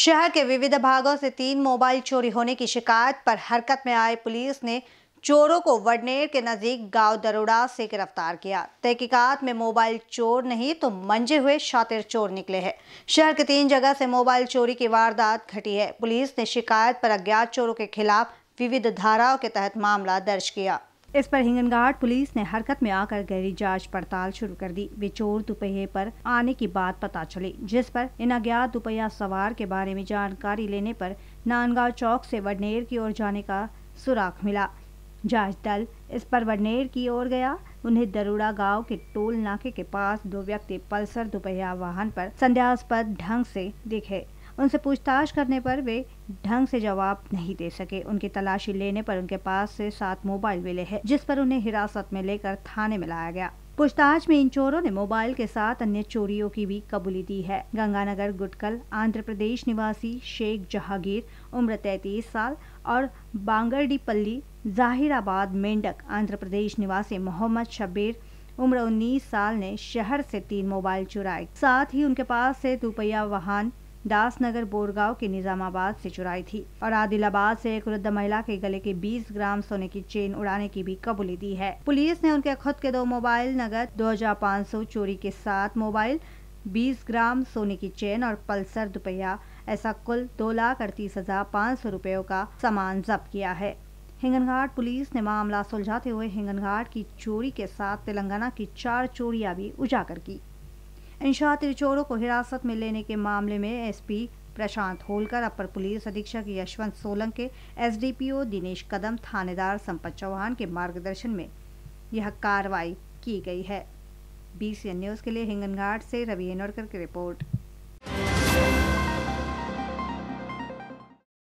शहर के विविध भागों से तीन मोबाइल चोरी होने की शिकायत पर हरकत में आए पुलिस ने चोरों को वडनेर के नजदीक गांव दरोड़ा से गिरफ्तार किया तहकीकात में मोबाइल चोर नहीं तो मंजे हुए शातिर चोर निकले हैं शहर के तीन जगह से मोबाइल चोरी की वारदात घटी है पुलिस ने शिकायत पर अज्ञात चोरों के खिलाफ विविध धाराओं के तहत मामला दर्ज किया इस पर हिंगनघाट पुलिस ने हरकत में आकर गहरी जांच पड़ताल शुरू कर दी वे चोर दुपहिये पर आने की बात पता चली जिस पर इन अज्ञात दुपहिया सवार के बारे में जानकारी लेने पर नानगांव चौक से वडनेर की ओर जाने का सुराग मिला जांच दल इस पर वडनेर की ओर गया उन्हें दरोड़ा गांव के टोल नाके के पास दो व्यक्ति पल्सर दुपहिया वाहन पर संध्यास्पद ढंग से दिखे उनसे पूछताछ करने पर वे ढंग से जवाब नहीं दे सके उनकी तलाशी लेने पर उनके पास से सात मोबाइल मिले हैं जिस पर उन्हें हिरासत में लेकर थाने में लाया गया पूछताछ में इन चोरों ने मोबाइल के साथ अन्य चोरियों की भी कबूली दी है गंगानगर गुटकल आंध्र प्रदेश निवासी शेख जहांगीर उम्र तैतीस साल और बांगरडीपल्ली जाहिराबाद मेंढक आंध्र प्रदेश निवासी मोहम्मद शबीर उम्र 19 साल ने शहर से तीन मोबाइल चुराए साथ ही उनके पास से दुपहिया वाहन दासनगर बोरगांव के निजामाबाद से चुराई थी और आदिलाबाद से एक वृद्ध महिला के गले के 20 ग्राम सोने की चेन उड़ाने की भी कबूली दी है पुलिस ने उनके खुद के दो मोबाइल नगद दो चोरी के साथ मोबाइल 20 ग्राम सोने की चेन और पल्सर दुपहिया ऐसा कुल दो लाख अड़तीस हजार पाँच सौ रुपयों का सामान जब्त किया है हिंगनघाट पुलिस ने मामला सुलझाते हुए हिंगनघाट की चोरी के साथ तेलंगाना की चार चोरियां भी उजागर की इन शातिर चोरों को हिरासत में लेने के मामले में एसपी प्रशांत होलकर अपर पुलिस अधीक्षक यशवंत सोलंके एसडीपीओ दिनेश कदम थानेदार संपत चौहान के मार्गदर्शन में यह कार्रवाई की गई है बीसीएन न्यूज़ के लिए हिंगनघाट से रवि एनोरकर की रिपोर्ट